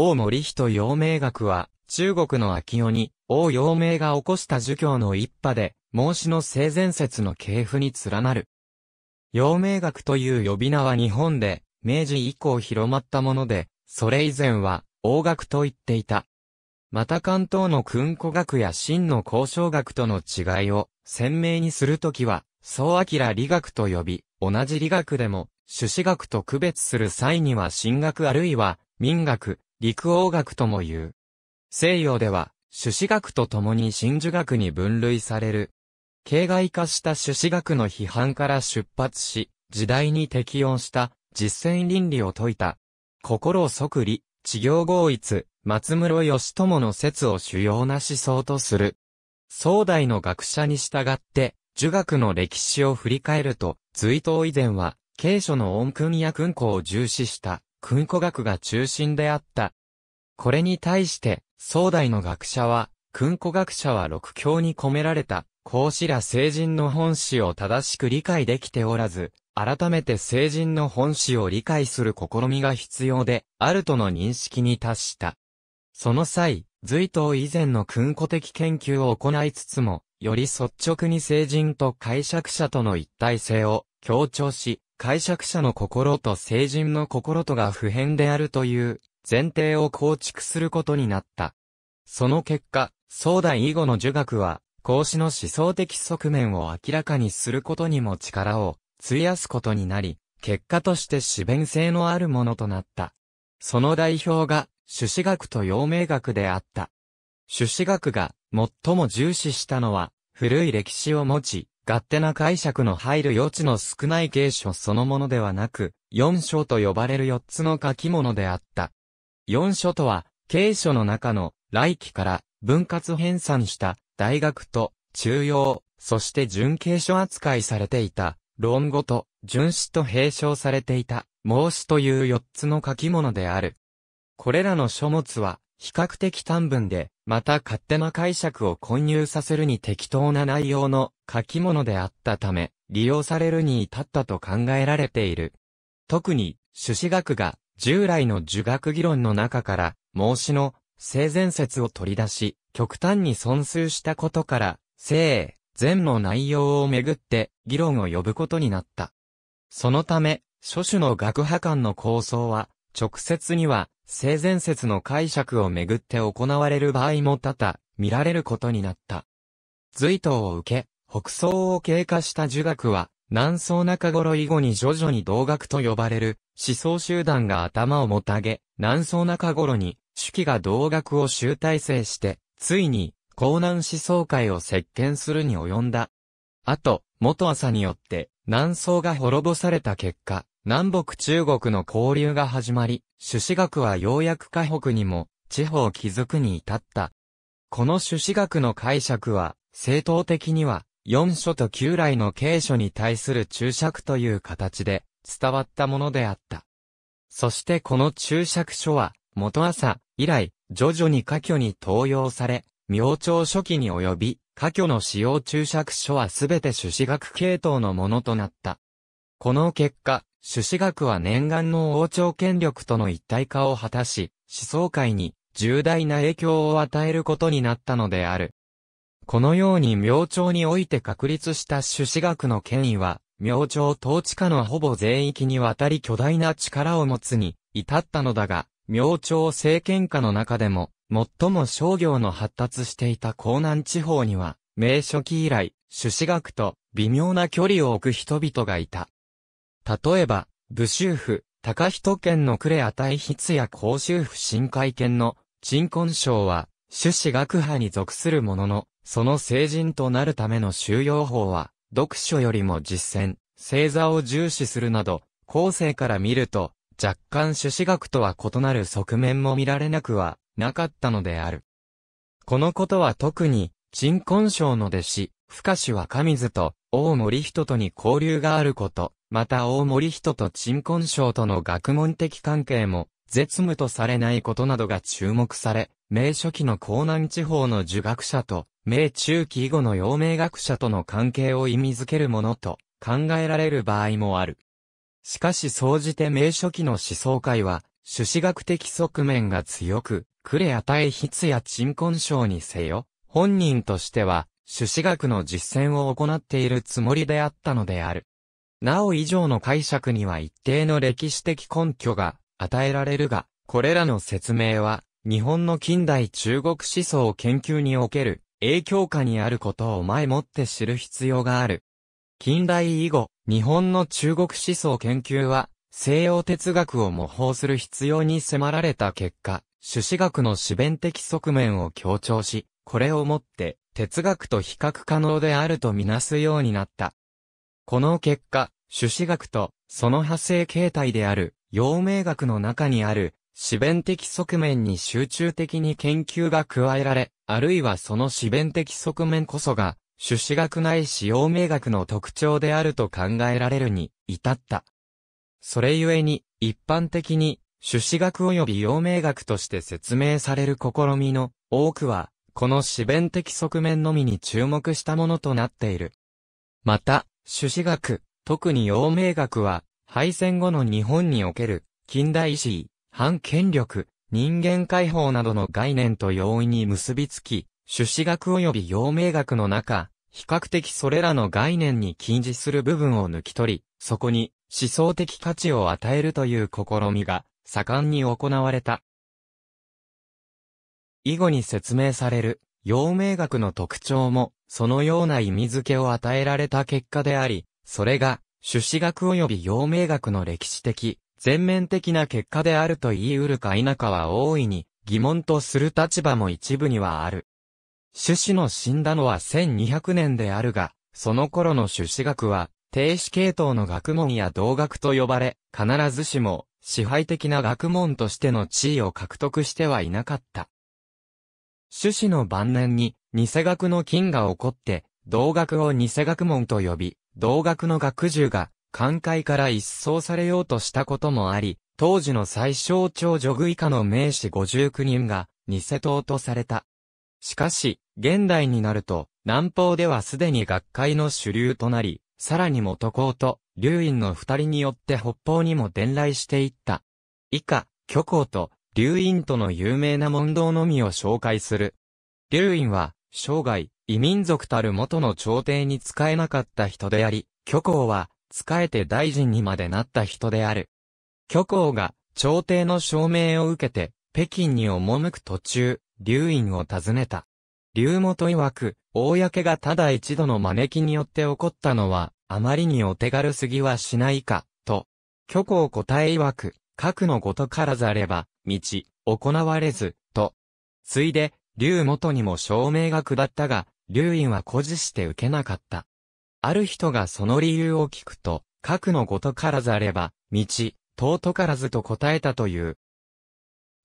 王森人陽明学は、中国の秋代に、王陽明が起こした儒教の一派で、孟子の性善説の系譜に連なる。陽明学という呼び名は日本で、明治以降広まったもので、それ以前は、王学と言っていた。また関東の訓古学や真の交渉学との違いを鮮明にするときは、総明理学と呼び、同じ理学でも、朱子学と区別する際には神学あるいは民学、陸王学とも言う。西洋では、朱子学と共に真珠学に分類される。形骸化した朱子学の批判から出発し、時代に適応した実践倫理を説いた。心即理、治療合一、松室義友の説を主要な思想とする。宋代の学者に従って、儒学の歴史を振り返ると、隋唐以前は、経書の恩訓や訓行を重視した。訓古学が中心であった。これに対して、宋代の学者は、訓古学者は六教に込められた、孔子ら聖人の本旨を正しく理解できておらず、改めて聖人の本旨を理解する試みが必要で、あるとの認識に達した。その際、随唐以前の訓古的研究を行いつつも、より率直に聖人と解釈者との一体性を強調し、解釈者の心と聖人の心とが普遍であるという前提を構築することになった。その結果、宋代以後の儒学は、孔子の思想的側面を明らかにすることにも力を費やすことになり、結果として自弁性のあるものとなった。その代表が、朱子学と陽明学であった。朱子学が最も重視したのは、古い歴史を持ち、勝手な解釈の入る余地の少ない形書そのものではなく、四書と呼ばれる四つの書き物であった。四書とは、形書の中の来期から分割編纂した大学と中央、そして準形書扱いされていた論語と準史と併称されていた孟子という四つの書き物である。これらの書物は比較的短文で、また勝手な解釈を混入させるに適当な内容の書き物であったため、利用されるに至ったと考えられている。特に、朱子学が従来の儒学議論の中から、孟子の性善説を取り出し、極端に損数したことから、性、善の内容をめぐって議論を呼ぶことになった。そのため、諸種の学派間の構想は、直接には性善説の解釈をめぐって行われる場合も多々、見られることになった。隋唐を受け、北宋を経過した儒学は、南宋中頃以後に徐々に同学と呼ばれる思想集団が頭をもたげ、南宋中頃に手記が同学を集大成して、ついに、江南思想会を席巻するに及んだ。あと、元朝によって、南宋が滅ぼされた結果、南北中国の交流が始まり、朱子学はようやく河北にも、地方築くに至った。この朱子学の解釈は、正当的には、四書と旧来の継書に対する注釈という形で、伝わったものであった。そしてこの注釈書は、元朝、以来、徐々に科挙に登用され、明朝初期に及び、科挙の使用注釈書はすべて朱子学系統のものとなった。この結果、朱子学は念願の王朝権力との一体化を果たし、思想界に重大な影響を与えることになったのである。このように明朝において確立した朱子学の権威は、明朝統治下のほぼ全域にわたり巨大な力を持つに至ったのだが、明朝政権下の中でも、最も商業の発達していた江南地方には、明初期以来、朱子学と微妙な距離を置く人々がいた。例えば、武州府、高人県の呉い筆や甲州府新海県の鎮魂賞は、朱子学派に属するものの、その成人となるための収容法は、読書よりも実践、星座を重視するなど、後世から見ると、若干朱子学とは異なる側面も見られなくは、なかったのである。このことは特に、鎮魂賞の弟子、深氏は神津と、大森人とに交流があること、また大森人と鎮魂賞との学問的関係も、絶無とされないことなどが注目され、明初期の江南地方の儒学者と、明中期以後の陽明学者との関係を意味づけるものと考えられる場合もある。しかし総じて明初期の思想界は、朱子学的側面が強く、クレア対筆や鎮魂賞にせよ、本人としては、朱子学の実践を行っているつもりであったのである。なお以上の解釈には一定の歴史的根拠が与えられるが、これらの説明は、日本の近代中国思想研究における影響下にあることを前もって知る必要がある。近代以後、日本の中国思想研究は、西洋哲学を模倣する必要に迫られた結果、朱子学の自弁的側面を強調し、これをもって、哲学と比較可能であるとみなすようになった。この結果、朱子学とその派生形態である陽明学の中にある思弁的側面に集中的に研究が加えられ、あるいはその思弁的側面こそが、朱子学ないし陽明学の特徴であると考えられるに至った。それゆえに、一般的に、朱子学及び陽明学として説明される試みの多くは、この思弁的側面のみに注目したものとなっている。また、朱子学、特に陽明学は、敗戦後の日本における、近代史、反権力、人間解放などの概念と容易に結びつき、朱子学及び陽明学の中、比較的それらの概念に近似する部分を抜き取り、そこに思想的価値を与えるという試みが盛んに行われた。以後に説明される陽明学の特徴もそのような意味付けを与えられた結果であり、それが、朱子学及び陽明学の歴史的、全面的な結果であると言い得るか否かは大いに疑問とする立場も一部にはある。朱子の死んだのは1200年であるが、その頃の朱子学は、定子系統の学問や同学と呼ばれ、必ずしも支配的な学問としての地位を獲得してはいなかった。朱子の晩年に、偽学の金が起こって、同学を偽学門と呼び、同学の学獣が、寛解から一掃されようとしたこともあり、当時の最小長女具以下の名士59人が、偽党とされた。しかし、現代になると、南方ではすでに学会の主流となり、さらに元校と、龍院の二人によって北方にも伝来していった。以下、虚構と、龍院との有名な問答のみを紹介する。龍院は、生涯、異民族たる元の朝廷に使えなかった人であり、虚構は、使えて大臣にまでなった人である。虚構が、朝廷の証明を受けて、北京に赴く途中、劉院を訪ねた。劉元曰く、公がただ一度の招きによって起こったのは、あまりにお手軽すぎはしないか、と。虚構答え曰く、核のことからざれば、道、行われず、と。ついで、竜元にも証明が下ったが、竜院は誇示して受けなかった。ある人がその理由を聞くと、核のごとからずあれば、道、尊からずと答えたという。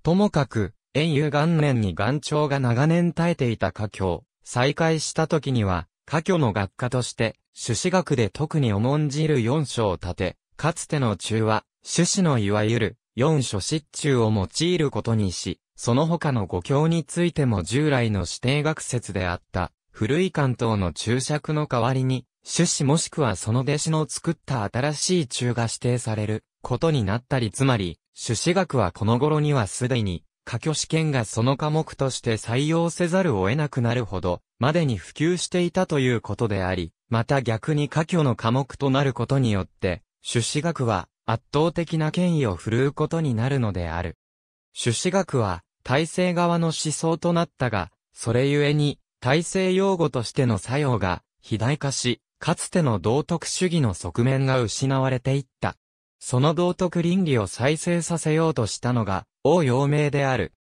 ともかく、遠遊元年に元朝が長年耐えていた家境、再開した時には、家境の学科として、朱子学で特に重んじる四章を立て、かつての中は、朱子のいわゆる、四書失中を用いることにし、その他の五教についても従来の指定学説であった、古い関東の注釈の代わりに、種子もしくはその弟子の作った新しい中が指定されることになったりつまり、種子学はこの頃にはすでに、科挙試験がその科目として採用せざるを得なくなるほど、までに普及していたということであり、また逆に科挙の科目となることによって、種子学は圧倒的な権威を振るうことになるのである。朱子学は、体制側の思想となったが、それゆえに、体制用語としての作用が、肥大化し、かつての道徳主義の側面が失われていった。その道徳倫理を再生させようとしたのが、王陽明である。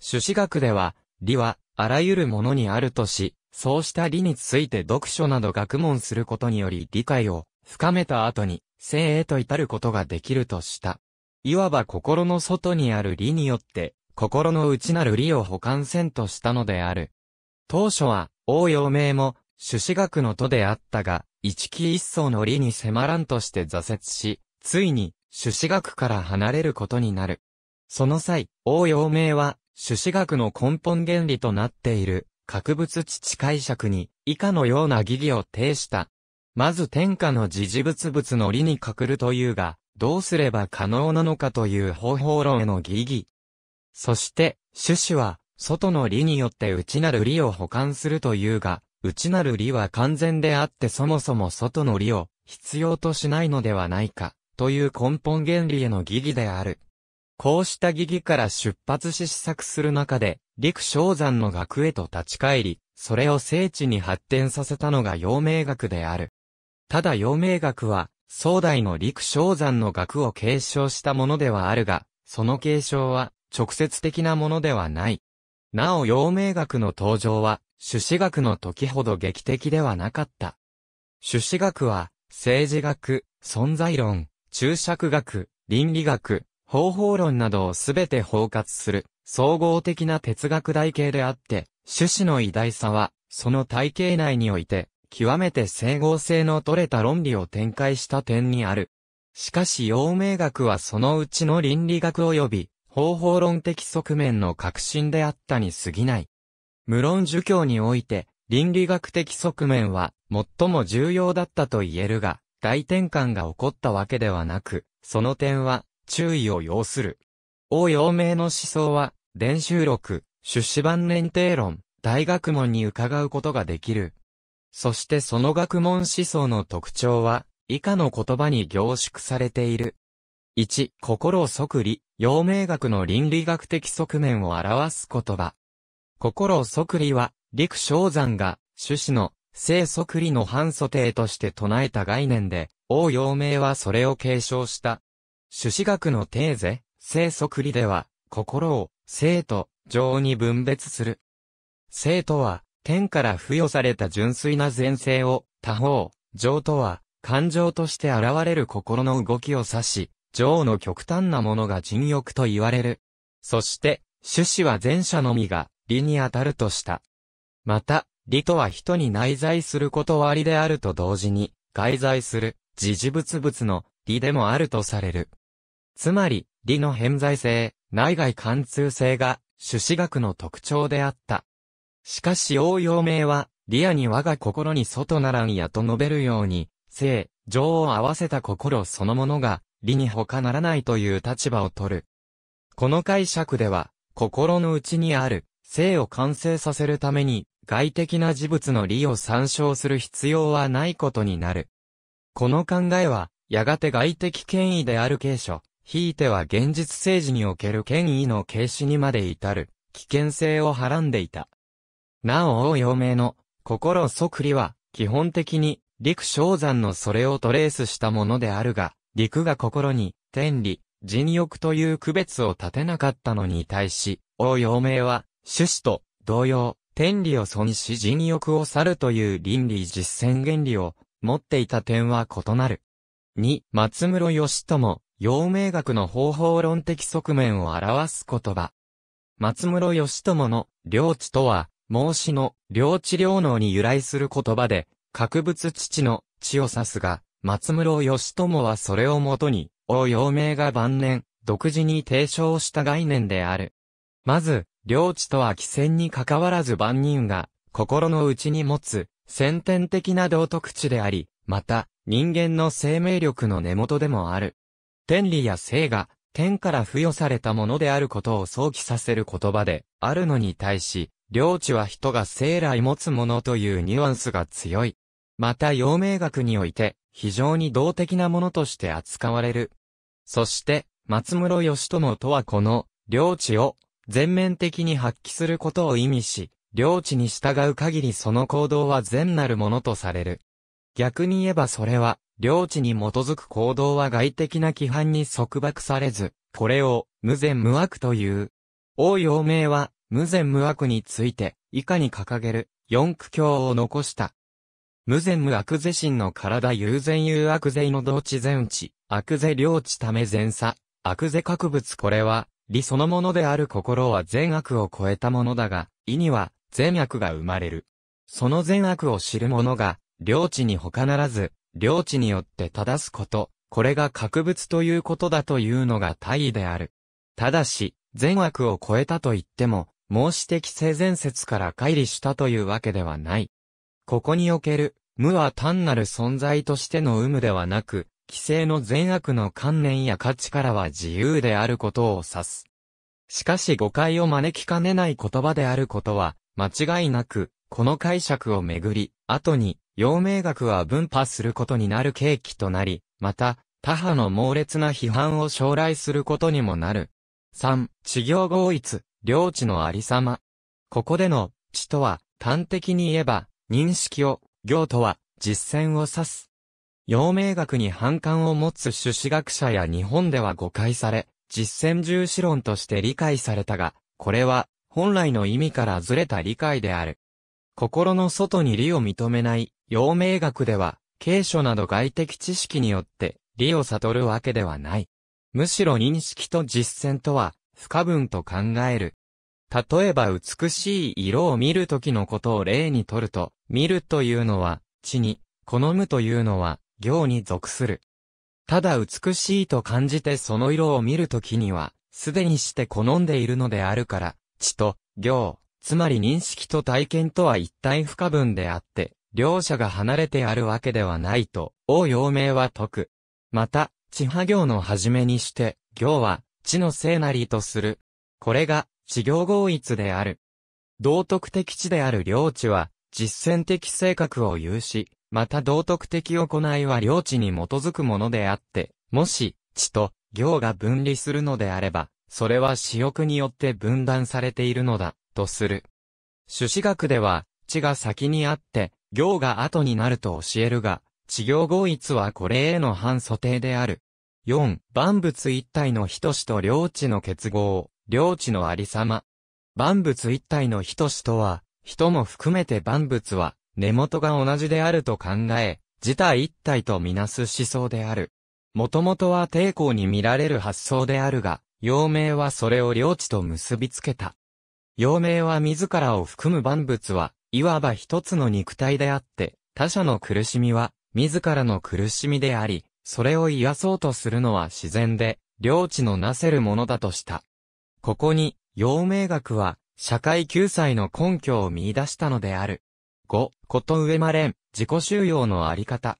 朱子学では、理は、あらゆるものにあるとし、そうした理について読書など学問することにより理解を深めた後に、生へと至ることができるとした。いわば心の外にある理によって、心の内なる理を補完せんとしたのである。当初は、応用名も、朱子学の都であったが、一期一層の理に迫らんとして挫折し、ついに、朱子学から離れることになる。その際、応用名は、朱子学の根本原理となっている、格物知解釈に、以下のような疑義を呈した。まず天下の自治物物の理に隠るというが、どうすれば可能なのかという方法論への疑義。そして、種子は、外の理によって内なる理を補完するというが、内なる理は完全であってそもそも外の理を必要としないのではないか、という根本原理への疑義である。こうした疑義から出発し試作する中で、陸昇山の学へと立ち返り、それを聖地に発展させたのが陽明学である。ただ陽明学は、壮大の陸昇山の学を継承したものではあるが、その継承は直接的なものではない。なお陽明学の登場は、朱子学の時ほど劇的ではなかった。朱子学は、政治学、存在論、注釈学、倫理学、方法論などをすべて包括する、総合的な哲学体系であって、朱子の偉大さは、その体系内において、極めて整合性の取れた論理を展開した点にある。しかし陽明学はそのうちの倫理学及び方法論的側面の革新であったに過ぎない。無論儒教において倫理学的側面は最も重要だったと言えるが、大転換が起こったわけではなく、その点は注意を要する。王陽明の思想は、伝習録、出資版年定論、大学問に伺うことができる。そしてその学問思想の特徴は、以下の言葉に凝縮されている。1、心を即理、陽明学の倫理学的側面を表す言葉。心を即理は、陸昇山が、種子の、性即理の反素定として唱えた概念で、王陽明はそれを継承した。種子学の定是、性即理では、心を、生と、情に分別する。生とは、天から付与された純粋な善性を、他方、情とは、感情として現れる心の動きを指し、情の極端なものが人欲と言われる。そして、種子は前者のみが、理に当たるとした。また、理とは人に内在することありであると同時に、外在する、自事物物の理でもあるとされる。つまり、理の偏在性、内外貫通性が、種子学の特徴であった。しかし応用名は、リアに我が心に外ならんやと述べるように、性、情を合わせた心そのものが、理に他ならないという立場を取る。この解釈では、心の内にある、性を完成させるために、外的な事物の理を参照する必要はないことになる。この考えは、やがて外的権威である継承、ひいては現実政治における権威の軽視にまで至る、危険性をはらんでいた。なお王陽明の心即理は基本的に陸昇山のそれをトレースしたものであるが、陸が心に天理、人欲という区別を立てなかったのに対し、王陽明は趣旨と同様、天理を損し人欲を去るという倫理実践原理を持っていた点は異なる。二、松室義朝、陽明学の方法論的側面を表す言葉。松室義朝の領地とは、孟子の領地領能に由来する言葉で、格物父の地を指すが、松室義友はそれをもとに、王陽明が晩年、独自に提唱した概念である。まず、領地とは既戦に関わらず万人が、心の内に持つ、先天的な道徳地であり、また、人間の生命力の根元でもある。天理や性が、天から付与されたものであることを想起させる言葉であるのに対し、領地は人が生来持つものというニュアンスが強い。また陽明学において、非常に動的なものとして扱われる。そして、松室義友とはこの、領地を、全面的に発揮することを意味し、領地に従う限りその行動は善なるものとされる。逆に言えばそれは、領地に基づく行動は外的な規範に束縛されず、これを無善無悪という。王陽明は、無善無悪について、以下に掲げる、四苦境を残した。無善無悪是心の体有善有悪是の同地善地、悪是領地ため善差、悪是各物これは、理そのものである心は善悪を超えたものだが、意には善悪が生まれる。その善悪を知る者が、領地に他ならず、領地によって正すこと、これが格物ということだというのが大義である。ただし、善悪を超えたと言っても、孟子的性善説から乖離したというわけではない。ここにおける、無は単なる存在としての有無ではなく、規制の善悪の観念や価値からは自由であることを指す。しかし誤解を招きかねない言葉であることは、間違いなく、この解釈をめぐり、後に、陽明学は分派することになる契機となり、また、他派の猛烈な批判を将来することにもなる。3、地行合一、領地のありさま。ここでの、地とは、端的に言えば、認識を、行とは、実践を指す。陽明学に反感を持つ朱子学者や日本では誤解され、実践重視論として理解されたが、これは、本来の意味からずれた理解である。心の外に理を認めない、陽明学では、継承など外的知識によって、理を悟るわけではない。むしろ認識と実践とは、不可分と考える。例えば美しい色を見るときのことを例にとると、見るというのは、地に、好むというのは、行に属する。ただ美しいと感じてその色を見るときには、すでにして好んでいるのであるから、地と、行、つまり認識と体験とは一体不可分であって、両者が離れてあるわけではないと、王陽明は説く。また、地波行の始めにして、行は、地の聖なりとする。これが、地行合一である。道徳的地である領地は、実践的性格を有し、また道徳的行いは領地に基づくものであって、もし、地と行が分離するのであれば、それは私欲によって分断されているのだ、とする。朱子学では、地が先にあって、行が後になると教えるが、地行合一はこれへの反素定である。4、万物一体の等しと領地の結合、領地のありさま。万物一体の等しとは、人も含めて万物は、根元が同じであると考え、自体一体とみなす思想である。もともとは抵抗に見られる発想であるが、陽明はそれを領地と結びつけた。陽明は自らを含む万物は、いわば一つの肉体であって、他者の苦しみは、自らの苦しみであり、それを癒そうとするのは自然で、領地のなせるものだとした。ここに、陽明学は、社会救済の根拠を見出したのである。五、こと上まれん、自己収容のあり方。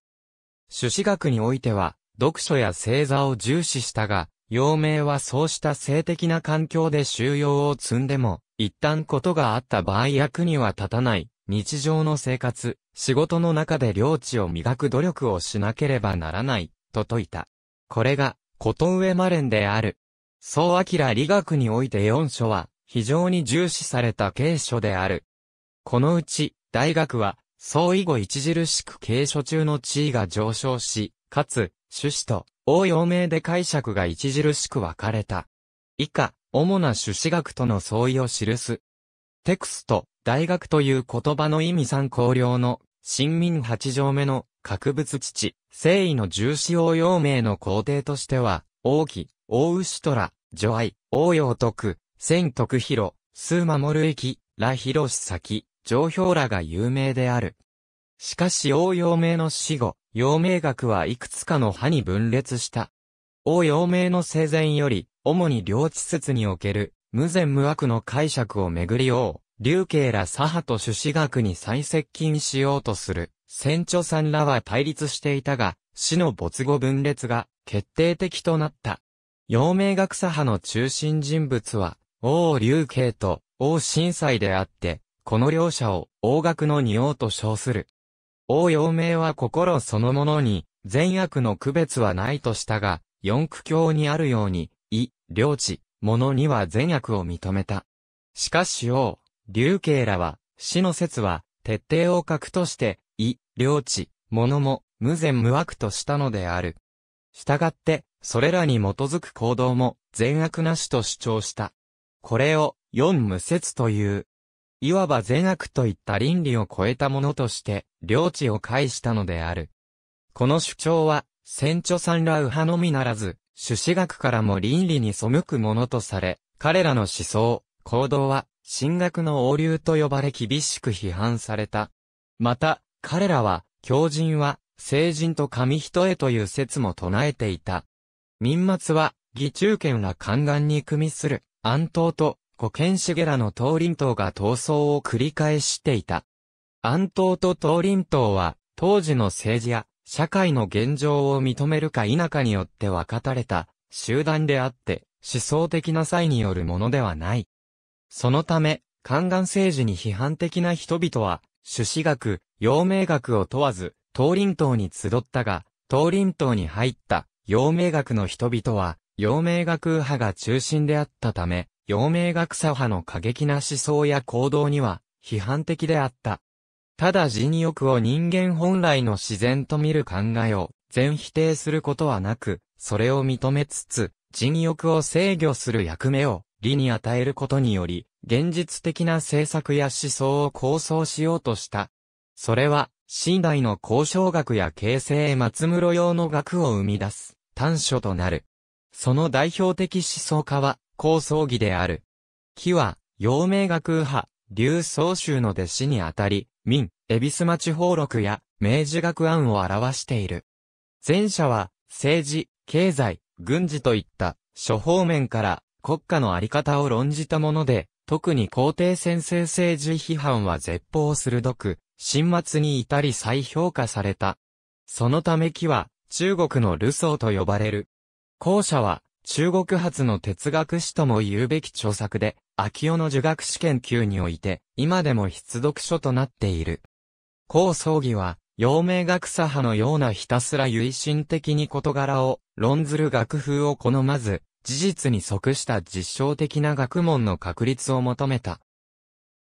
朱子学においては、読書や星座を重視したが、陽明はそうした性的な環境で収容を積んでも、一旦ことがあった場合役には立たない、日常の生活、仕事の中で領地を磨く努力をしなければならない、と説いた。これが、こと上マレンである。総明理学において四書は、非常に重視された経書である。このうち、大学は、総以後著しく継承中の地位が上昇し、かつ、趣旨と応用名で解釈が著しく分かれた。以下、主な朱子学との相違を記す。テクスト、大学という言葉の意味参考量の、新民八条目の、格物父、誠意の重視応用名の皇帝としては、王毅、大牛虎、女愛、王陽徳、千徳広、数守る駅、羅広崎、上氷らが有名である。しかし王陽明の死後、陽明学はいくつかの派に分裂した。王陽明の生前より、主に領地説における、無善無悪の解釈をめぐり王、竜慶ら左派と朱子学に再接近しようとする、船長さんらは対立していたが、死の没後分裂が決定的となった。陽明学左派の中心人物は、王竜慶と王震災であって、この両者を王学の仁王と称する。王陽明は心そのものに、善悪の区別はないとしたが、四苦境にあるように、意、領地、物には善悪を認めた。しかし王、竜慶らは、死の説は、徹底を核として、意、領地、物も、無善無悪としたのである。したがって、それらに基づく行動も、善悪なしと主張した。これを、四無説という。いわば善悪といった倫理を超えたものとして、領地を介したのである。この主張は、船さんら右派のみならず、朱子学からも倫理に背くものとされ、彼らの思想、行動は、神学の横流と呼ばれ厳しく批判された。また、彼らは、狂人は、聖人と紙一重という説も唱えていた。民末は、義中権が宦官に組みする、安東と、古主茂らの東林党が闘争を繰り返していた。安党と東林党は、当時の政治や社会の現状を認めるか否かによって分かたれた集団であって、思想的な際によるものではない。そのため、宦官政治に批判的な人々は、朱子学、陽明学を問わず、東林党に集ったが、東林党に入った陽明学の人々は、陽明学派が中心であったため、陽明学左派の過激な思想や行動には批判的であった。ただ人欲を人間本来の自然と見る考えを全否定することはなく、それを認めつつ、人欲を制御する役目を理に与えることにより、現実的な政策や思想を構想しようとした。それは、新代の交渉学や形成松室用の学を生み出す、端緒となる。その代表的思想家は、高葬儀である。木は、陽明学右派、劉宗州の弟子にあたり、民、恵比寿町放録や、明治学案を表している。前者は、政治、経済、軍事といった、諸方面から、国家のあり方を論じたもので、特に皇帝先制政治批判は絶望鋭く、新末に至り再評価された。そのため木は、中国のルソーと呼ばれる。後者は、中国発の哲学史とも言うべき著作で、秋代の儒学史研究において、今でも必読書となっている。高葬儀は、陽明学左派のようなひたすら唯心的に事柄を論ずる学風を好まず、事実に即した実証的な学問の確立を求めた。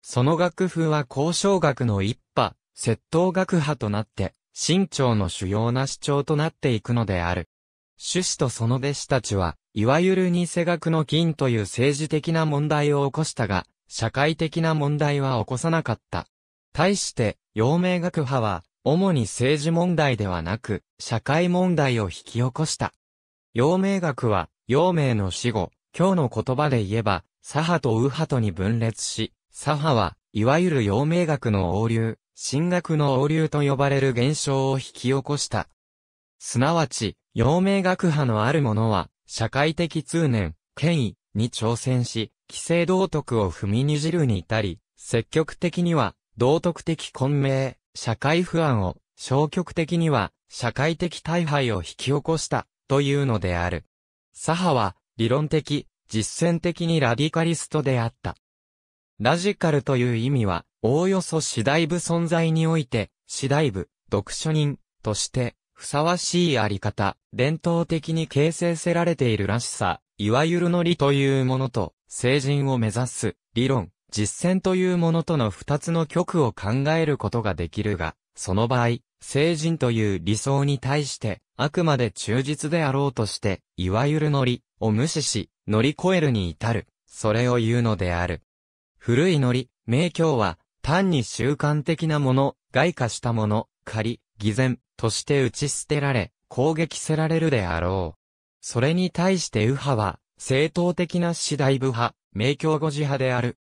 その学風は交渉学の一派、窃盗学派となって、清朝の主要な主張となっていくのである。趣旨とその弟子たちは、いわゆる偽学の金という政治的な問題を起こしたが、社会的な問題は起こさなかった。対して、陽明学派は、主に政治問題ではなく、社会問題を引き起こした。陽明学は、陽明の死後、今日の言葉で言えば、左派と右派とに分裂し、左派は、いわゆる陽明学の横流、進学の横流と呼ばれる現象を引き起こした。すなわち、陽明学派のあるものは、社会的通念、権威に挑戦し、規制道徳を踏みにじるに至り、積極的には道徳的混迷、社会不安を、消極的には社会的大敗を引き起こしたというのである。左派は理論的、実践的にラディカリストであった。ラジカルという意味は、おおよそ次第部存在において、次第部、読書人として、ふさわしいあり方、伝統的に形成せられているらしさ、いわゆるの理というものと、成人を目指す、理論、実践というものとの二つの極を考えることができるが、その場合、成人という理想に対して、あくまで忠実であろうとして、いわゆるノリを無視し、乗り越えるに至る、それを言うのである。古いノリ、名教は、単に習慣的なもの、外化したもの、仮、偽善、として打ち捨てられ、攻撃せられるであろう。それに対して右派は、正統的な次第部派、明教語自派である。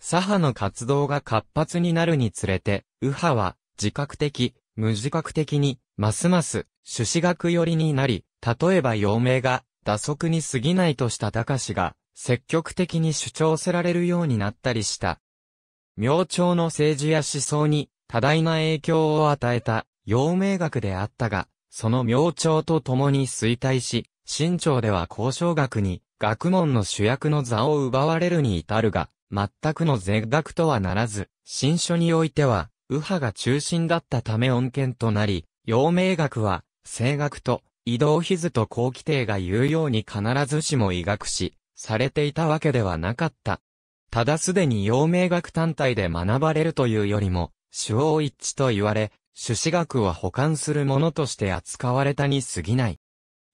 左派の活動が活発になるにつれて、右派は、自覚的、無自覚的に、ますます、朱子学寄りになり、例えば陽明が、打足に過ぎないとした高氏が、積極的に主張せられるようになったりした。明朝の政治や思想に、多大な影響を与えた。陽明学であったが、その明朝と共に衰退し、清朝では交渉学に、学問の主役の座を奪われるに至るが、全くの絶学とはならず、新書においては、右派が中心だったため恩恵となり、陽明学は、声学と、移動筆と後規定が言うように必ずしも医学し、されていたわけではなかった。ただすでに陽明学単体で学ばれるというよりも、主王一致と言われ、朱子学は保管するものとして扱われたに過ぎない。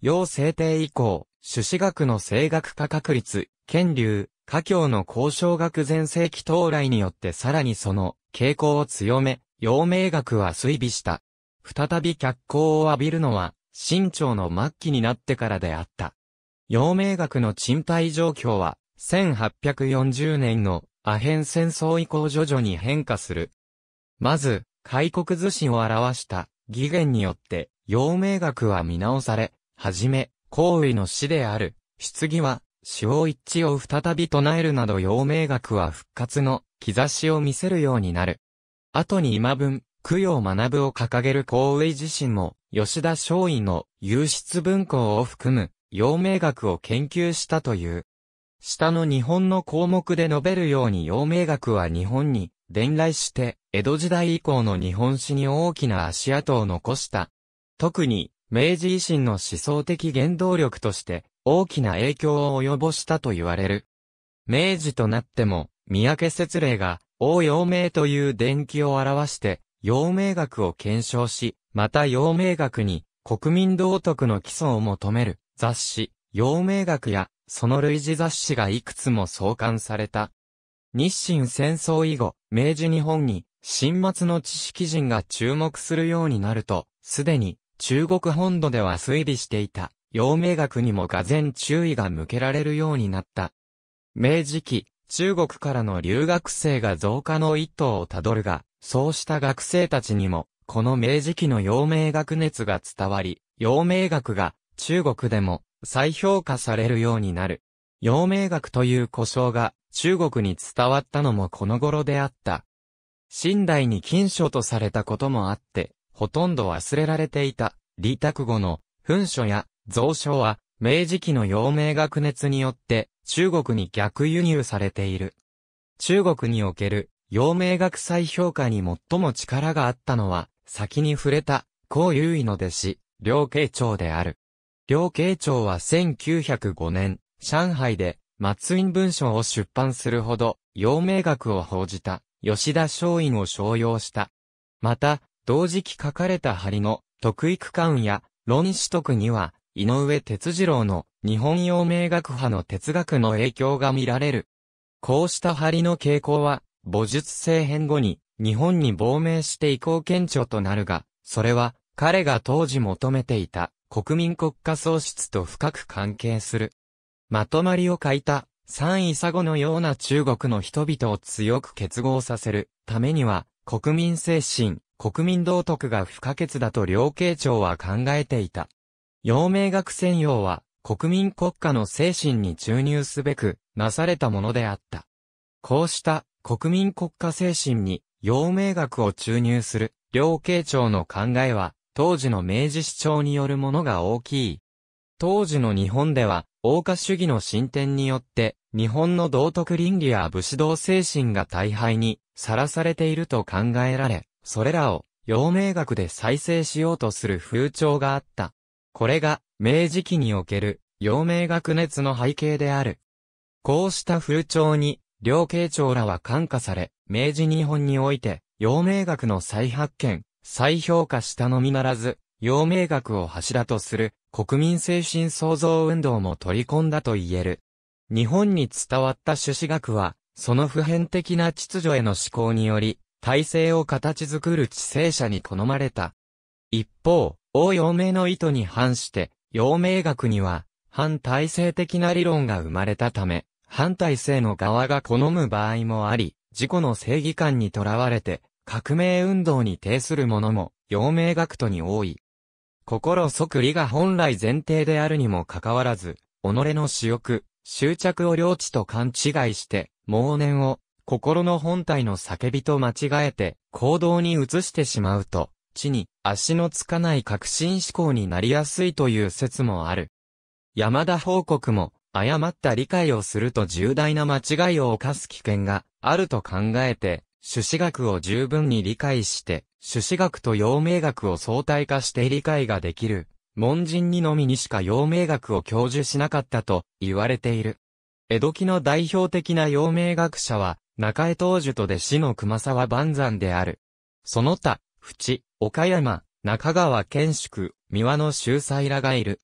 要制定以降、朱子学の正学化確率、権流、華僑の交渉学前世紀到来によってさらにその傾向を強め、陽明学は衰微した。再び脚光を浴びるのは、清朝の末期になってからであった。陽明学の賃貸状況は、1840年のアヘン戦争以降徐々に変化する。まず、開国図紙を表した義言によって、陽明学は見直され、はじめ、皇位の死である、質疑は、死を一致を再び唱えるなど陽明学は復活の兆しを見せるようになる。後に今分、供養学を掲げる皇位自身も、吉田松陰の有質文庫を含む、陽明学を研究したという。下の日本の項目で述べるように陽明学は日本に伝来して、江戸時代以降の日本史に大きな足跡を残した。特に、明治維新の思想的原動力として、大きな影響を及ぼしたと言われる。明治となっても、三宅節令が、王陽明という伝記を表して、陽明学を検証し、また陽明学に、国民道徳の基礎を求める雑誌、陽明学や、その類似雑誌がいくつも創刊された。日清戦争以後、明治日本に、新末の知識人が注目するようになると、すでに、中国本土では推理していた、陽明学にもがぜ注意が向けられるようになった。明治期、中国からの留学生が増加の一途をたどるが、そうした学生たちにも、この明治期の陽明学熱が伝わり、陽明学が中国でも再評価されるようになる。陽明学という呼称が中国に伝わったのもこの頃であった。新代に金書とされたこともあって、ほとんど忘れられていた、李卓後の、文書や、蔵書は、明治期の陽明学熱によって、中国に逆輸入されている。中国における、陽明学再評価に最も力があったのは、先に触れた、高優位の弟子、梁慶長である。梁慶長は1905年、上海で、松院文書を出版するほど、陽明学を報じた、吉田松陰を商用した。また、同時期書かれた針の、徳育館や、論史徳には、井上哲次郎の、日本陽明学派の哲学の影響が見られる。こうした針の傾向は、母術政変後に、日本に亡命して移行顕著となるが、それは、彼が当時求めていた、国民国家創出と深く関係する。まとまりを欠いた、三位佐護のような中国の人々を強く結合させるためには、国民精神、国民道徳が不可欠だと両慶長は考えていた。陽明学専用は、国民国家の精神に注入すべく、なされたものであった。こうした国民国家精神に、陽明学を注入する、両慶長の考えは、当時の明治主張によるものが大きい。当時の日本では、王家主義の進展によって、日本の道徳倫理や武士道精神が大敗にさらされていると考えられ、それらを陽明学で再生しようとする風潮があった。これが明治期における陽明学熱の背景である。こうした風潮に、両慶長らは感化され、明治日本において、陽明学の再発見、再評価したのみならず、陽明学を柱とする国民精神創造運動も取り込んだと言える。日本に伝わった朱子学は、その普遍的な秩序への思考により、体制を形作る知性者に好まれた。一方、王陽明の意図に反して、陽明学には、反体制的な理論が生まれたため、反体制の側が好む場合もあり、自己の正義感にとらわれて、革命運動に呈するものも、陽明学徒に多い。心即理が本来前提であるにもかかわらず、己の私欲、執着を領地と勘違いして、妄念を、心の本体の叫びと間違えて、行動に移してしまうと、地に足のつかない革新思考になりやすいという説もある。山田報告も、誤った理解をすると重大な間違いを犯す危険があると考えて、朱子学を十分に理解して、朱子学と陽明学を相対化して理解ができる、門人にのみにしか陽明学を教授しなかったと言われている。江戸期の代表的な陽明学者は、中江東樹と弟子の熊沢万山である。その他、淵、岡山、中川県宿、三輪の秀才らがいる。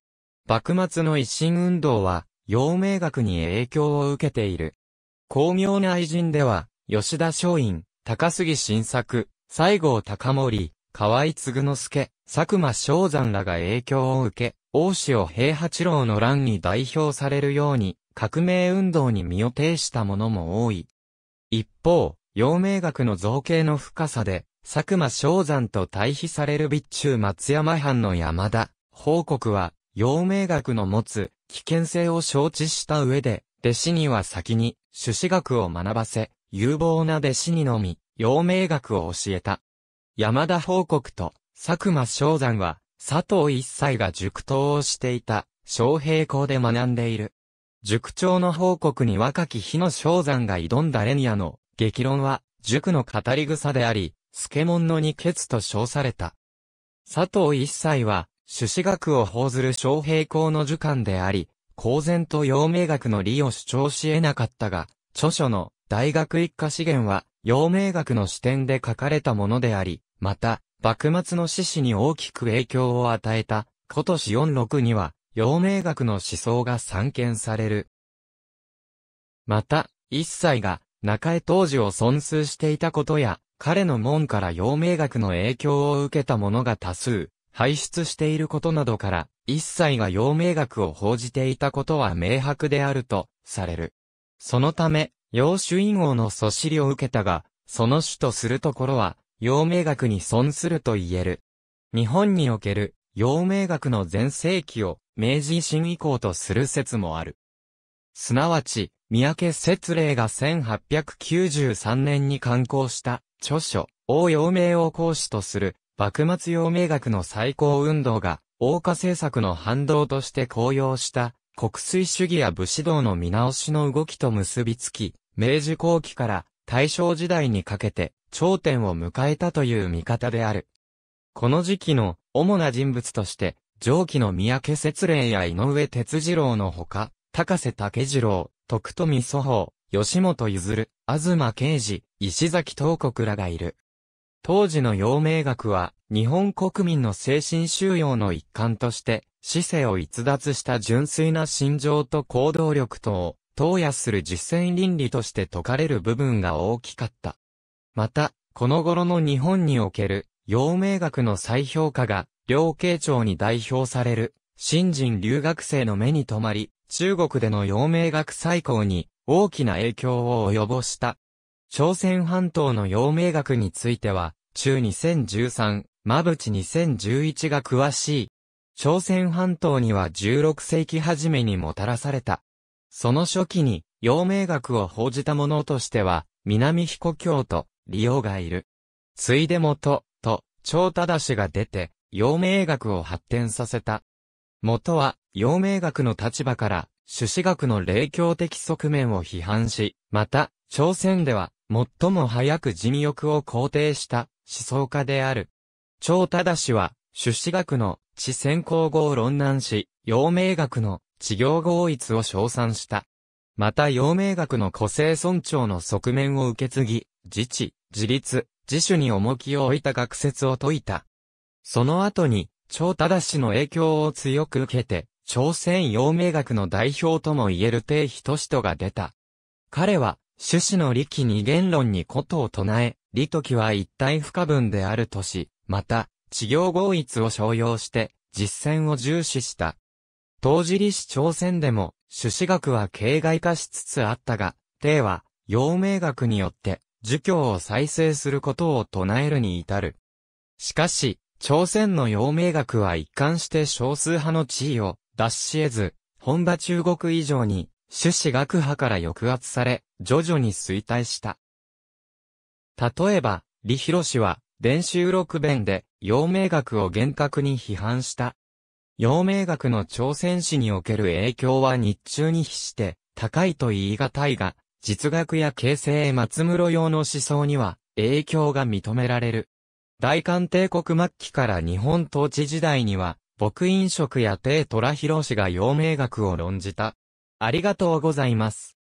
幕末の一新運動は、陽明学に影響を受けている。巧妙な愛人では、吉田松陰、高杉晋作、西郷隆盛、河合継之助、佐久間昌山らが影響を受け、大塩平八郎の乱に代表されるように、革命運動に身を挺したものも多い。一方、陽明学の造形の深さで、佐久間昌山と対比される備中松山藩の山田、報告は、陽明学の持つ危険性を承知した上で、弟子には先に朱子学を学ばせ、有望な弟子にのみ、陽明学を教えた。山田報告と佐久間昭山は、佐藤一切が塾頭をしていた、昌平校で学んでいる。塾長の報告に若き日の昭山が挑んだレニアの激論は、塾の語り草であり、スケモンの二欠と称された。佐藤一切は、朱子学を奉ずる昌平校の儒官であり、公然と陽明学の理を主張し得なかったが、著書の大学一家資源は、陽明学の視点で書かれたものであり、また、幕末の志士に大きく影響を与えた、今年46には、陽明学の思想が散見される。また、一切が、中江当時を尊崇していたことや、彼の門から陽明学の影響を受けたものが多数、排出していることなどから、一切が陽明学を報じていたことは明白であると、される。そのため、洋朱院王の祖止を受けたが、その主とするところは、陽明学に損すると言える。日本における、陽明学の前世紀を、明治維新以降とする説もある。すなわち、三宅節霊が1893年に刊行した、著書、王陽明を講師とする、幕末陽明学の最高運動が、王家政策の反動として高揚した、国粋主義や武士道の見直しの動きと結びつき、明治後期から大正時代にかけて頂点を迎えたという見方である。この時期の主な人物として、上記の三宅節霊や井上哲次郎のほか、高瀬武次郎、徳富祖宝、吉本譲、東慶治、石崎東国らがいる。当時の陽明学は、日本国民の精神収容の一環として、市政を逸脱した純粋な心情と行動力等を投与する実践倫理として説かれる部分が大きかった。また、この頃の日本における、陽明学の再評価が、両慶長に代表される、新人留学生の目に留まり、中国での陽明学再興に大きな影響を及ぼした。朝鮮半島の陽明学については、中2013、まぶち2011が詳しい。朝鮮半島には16世紀初めにもたらされたその初期に、陽明学を報じた者としては、南彦教と、利用がいる。ついでもと、と、長忠氏が出て、陽明学を発展させた。元は、陽明学の立場から、朱子学の霊教的側面を批判し、また、朝鮮では、最も早く人欲を肯定した思想家である。長忠氏は、朱子学の知先行語を論難し、陽明学の事業合一を称賛した。また陽明学の個性尊重の側面を受け継ぎ、自治、自立、自主に重きを置いた学説を説いた。その後に、超忠氏の影響を強く受けて、朝鮮陽明学の代表とも言える定人人が出た。彼は、趣旨の利器二元論にことを唱え、利時は一体不可分であるとし、また、事業合一を商用して、実践を重視した。当時李氏朝鮮でも、朱子学は形骸化しつつあったが、帝は、陽明学によって、儒教を再生することを唱えるに至る。しかし、朝鮮の陽明学は一貫して少数派の地位を脱し得ず、本場中国以上に、朱子学派から抑圧され、徐々に衰退した。例えば、李博氏は、伝習録弁で、陽明学を厳格に批判した。陽明学の朝鮮史における影響は日中に比して高いと言い難いが、実学や形成松室用の思想には影響が認められる。大韓帝国末期から日本統治時代には、牧飲食や帝虎博氏が陽明学を論じた。ありがとうございます。